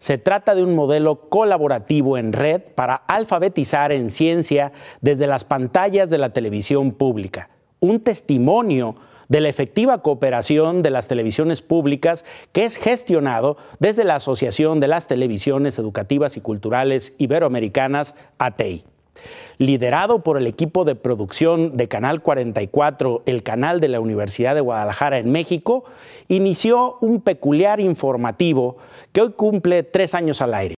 Se trata de un modelo colaborativo en red para alfabetizar en ciencia desde las pantallas de la televisión pública. Un testimonio de la efectiva cooperación de las televisiones públicas que es gestionado desde la Asociación de las Televisiones Educativas y Culturales Iberoamericanas, ATEI. Liderado por el equipo de producción de Canal 44, el canal de la Universidad de Guadalajara en México, inició un peculiar informativo que hoy cumple tres años al aire.